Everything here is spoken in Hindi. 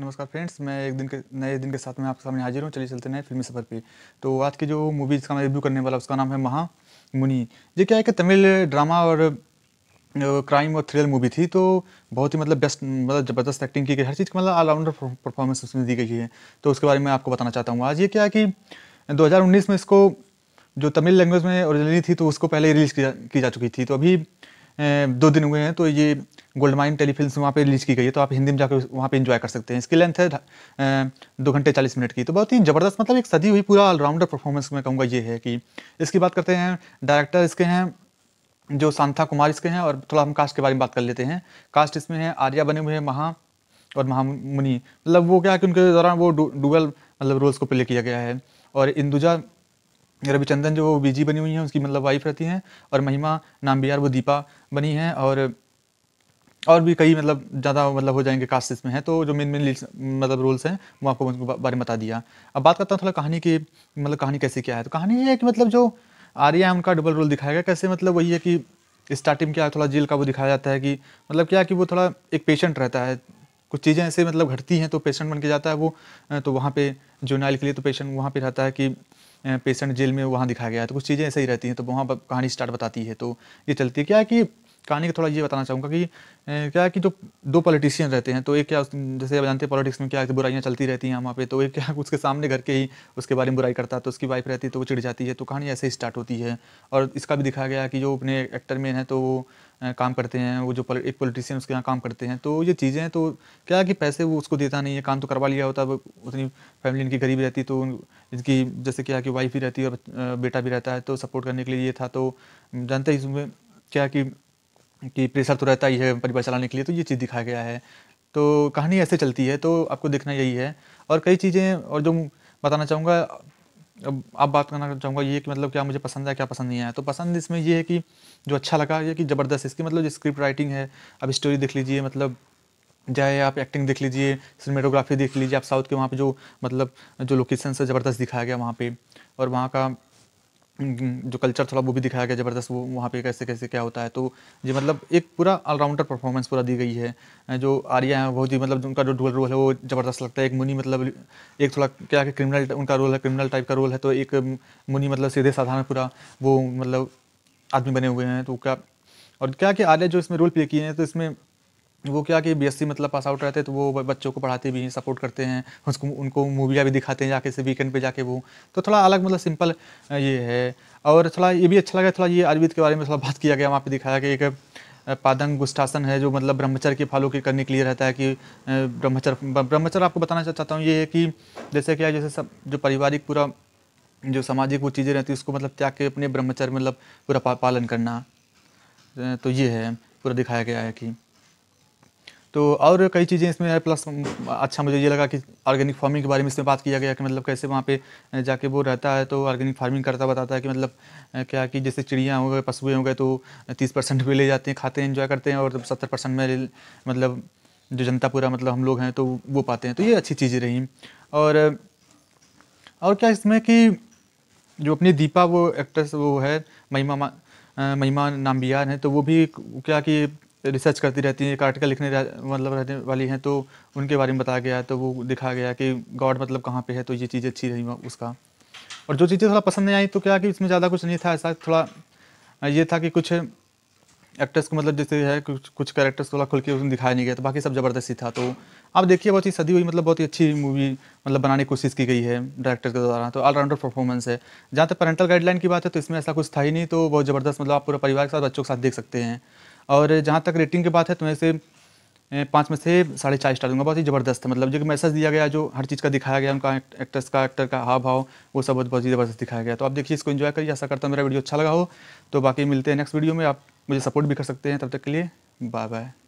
नमस्कार फ्रेंड्स मैं एक दिन के नए दिन के साथ में आपके सामने हाजिर हूँ चलिए चलते नए फिल्मी सफ़र पे तो आज की जो मूवी इसका मैं रिव्यू करने वाला उसका नाम है महा मुनि ये क्या है कि तमिल ड्रामा और क्राइम और थ्रिलर मूवी थी तो बहुत ही मतलब बेस्ट मतलब ज़बरदस्त एक्टिंग की गई हर चीज़ की मतलब ऑलराउंडर परफॉर्मेंस उसमें दी गई है तो उसके बारे में आपको बताना चाहता हूँ आज ये क्या है कि दो में इसको जो तमिल लैंग्वेज में ओरिजिनली थी तो उसको पहले रिलीज़ की जा चुकी थी तो अभी दो दिन हुए हैं तो ये गोल्ड माइन टेलीफिल्म वहाँ पे रिलीज की गई है तो आप हिंदी में जाकर वहाँ पे एंजॉय कर सकते हैं इसकी लेंथ है दो घंटे चालीस मिनट की तो बहुत ही ज़बरदस्त मतलब एक सदी हुई पूरा ऑलराउंडर परफॉर्मेंस मैं कहूँगा ये है कि इसकी बात करते हैं डायरेक्टर इसके हैं जो सांथा कुमार इसके हैं और थोड़ा हम कास्ट के बारे में बात कर लेते हैं कास्ट इसमें है आर्या बने हुए हैं महा और महामुनि मतलब वो क्या कि उनके दौरान वो डुअल मतलब रोल्स को प्ले किया गया है और इंदुजा रविचंदन जो बीजी बनी हुई हैं उसकी मतलब वाइफ रहती हैं और महिमा नाम बिहार वो दीपा बनी हैं और और भी कई मतलब ज़्यादा मतलब हो जाएंगे कास्ट इसमें हैं तो जो मेन मेन मतलब रोल्स हैं वो आपको उनके बारे में बता दिया अब बात करता हूँ थोड़ा कहानी की मतलब कहानी कैसे क्या है तो कहानी ये है कि मतलब जो आर्या है उनका डबल रोल दिखाया गया कैसे मतलब वही है कि स्टार्टिंग क्या थोड़ा जेल का वो दिखाया जाता है कि मतलब क्या कि वो थोड़ा एक पेशेंट रहता है कुछ चीज़ें ऐसे मतलब घटती हैं तो पेशेंट बन के जाता है वो तो वहाँ पर जो नाइल के लिए तो पेशेंट वहाँ पर रहता है कि पेशेंट जेल में वहाँ दिखाया गया है तो कुछ चीज़ें ऐसे ही रहती हैं तो वहाँ पर कहानी स्टार्ट बताती है तो ये चलती है क्या है कि कहानी का थोड़ा ये बताना चाहूँगा कि क्या है कि जो दो पॉलिटिशियन रहते हैं तो एक क्या जैसे आप जानते हैं पॉलिटिक्स में क्या बुराइयाँ चलती रहती हैं वहाँ पे तो एक क्या उसके सामने घर के ही उसके बारे में बुराई करता है तो उसकी वाइफ रहती है तो वो चिढ़ जाती है तो कहानी ऐसे ही स्टार्ट होती है और इसका भी दिखाया गया कि जो अपने एक्टर मेन है तो वो काम करते हैं वो जो एक पॉलिटिशियन उसके यहाँ काम करते हैं तो ये चीज़ें तो क्या कि पैसे वो उसको देता नहीं है काम तो करवा लिया होता है उतनी फैमिली इनकी गरीब रहती तो इनकी जैसे क्या कि वाइफ भी रहती है और बेटा भी रहता है तो सपोर्ट करने के लिए ये था तो जानते ही इसमें क्या कि कि प्रेशर तो रहता ही है परिवार चलाने के लिए तो ये चीज़ दिखाया गया है तो कहानी ऐसे चलती है तो आपको देखना यही है और कई चीज़ें और जो बताना चाहूँगा अब आप बात करना चाहूँगा ये कि मतलब क्या मुझे पसंद है क्या पसंद नहीं आया तो पसंद इसमें ये है कि जो अच्छा लगा ये कि ज़बरदस्त इसकी मतलब जो स्क्रिप्ट राइटिंग है अब स्टोरी देख लीजिए मतलब जाए आप एक्टिंग देख लीजिए सिनेमेटोग्राफी देख लीजिए आप साउथ के वहाँ पे जो मतलब जो लोकेशन से ज़बरदस्त दिखाया गया वहाँ पे और वहाँ का जो कल्चर थोड़ा वो भी दिखाया गया ज़बरदस्त वो वहाँ पे कैसे कैसे क्या होता है तो ये मतलब एक पूरा ऑलराउंडर परफॉर्मेंस पूरा दी गई है जो आर्या है बहुत ही मतलब उनका जो डुअल रोल है वो ज़बरदस्त लगता है एक मुनी मतलब एक थोड़ा क्या कि क्रिमिनल उनका रोल है क्रिमिनल टाइप का रोल है तो एक मुनी मतलब सीधे साधारण पूरा वो मतलब आदमी बने हुए हैं तो क्या और क्या कि आर्या जो इसमें रोल प्ले किए हैं तो इसमें वो क्या कि बीएससी मतलब पास आउट रहते हैं तो वो बच्चों को पढ़ाते भी हैं सपोर्ट करते हैं उसको उनको मूवियाँ भी दिखाते हैं जाके से वीकेंड पे जाके वो तो थोड़ा अलग मतलब सिंपल ये है और थोड़ा ये भी अच्छा लगा थोड़ा ये आयुर्वेद के बारे में थोड़ा बात किया गया वहाँ पे दिखाया कि एक पादंग गुष्ठासन है जो मतलब ब्रह्मचर्य के फॉलो करने के लिए रहता है कि ब्रह्मचर्य ब्रह्मचर्य आपको बताना चाहता हूँ ये है कि जैसे क्या जैसे सब जो पारिवारिक पूरा जो सामाजिक वो चीज़ें रहती है उसको मतलब त्याग के अपने ब्रह्मचर्य मतलब पूरा पालन करना तो ये है पूरा दिखाया गया है कि तो और कई चीज़ें इसमें है प्लस अच्छा मुझे ये लगा कि ऑर्गेनिक फार्मिंग के बारे में इसमें बात किया गया कि मतलब कैसे वहाँ पे जाके वो रहता है तो ऑर्गेनिक फार्मिंग करता बताता है कि मतलब क्या कि जैसे चिड़िया हो गए पशुएँ हो गए तो तीस परसेंट भी ले जाते हैं खाते हैं इन्जॉय करते हैं और सत्तर परसेंट में मतलब जो जनता पूरा मतलब हम लोग हैं तो वो पाते हैं तो ये अच्छी चीज़ें रही और और क्या इसमें कि जो अपनी दीपा वो एक्ट्रेस वो है महिमा महिमा नाम्बियार हैं तो वो भी क्या कि रिसर्च करती रहती हैं एक आर्टिकल लिखने मतलब रहने वाली हैं तो उनके बारे में बताया गया तो वो दिखाया गया कि गॉड मतलब कहाँ पे है तो ये चीज़ अच्छी रही उसका और जो चीज़ें थोड़ा पसंद नहीं आई तो क्या कि इसमें ज़्यादा कुछ नहीं था ऐसा थोड़ा ये था कि कुछ एक्टर्स को मतलब जैसे है कुछ कुछ कैरेक्टर्स थोड़ा खुल के उसमें दिखाया नहीं गया तो बाकी सब ज़बरदस्ती था तो आप देखिए बहुत ही सदी हुई मतलब बहुत ही अच्छी मूवी मतलब बनाने की कोशिश की गई है डायरेक्टर के द्वारा तो ऑलराउंडर परफॉर्मेंस है जहाँ तक पेरेंटल गाइडलाइन की बात है तो इसमें ऐसा कुछ था ही नहीं तो बहुत ज़बरदस्त मतलब आप पूरे परिवार के साथ बच्चों के साथ देख सकते हैं और जहाँ तक रेटिंग की बात है तो मैं इसे पाँच में से साढ़े चार स्टार दूंगा बहुत ही ज़बरदस्त है मतलब जो कि मैसेज दिया गया जो हर चीज़ का दिखाया गया उनका एक्ट्रेस का एक्टर का हाव भाव वो सब बहुत बहुत ही ज़बरदस्त दिखाया गया तो आप देखिए इसको इन्जॉय करिए ऐसा करता मेरा वीडियो अच्छा लगा हो तो बाकी मिलते हैं नेक्स्ट वीडियो में आप मुझे सपोर्ट भी कर सकते हैं तब तक के लिए बाय बाय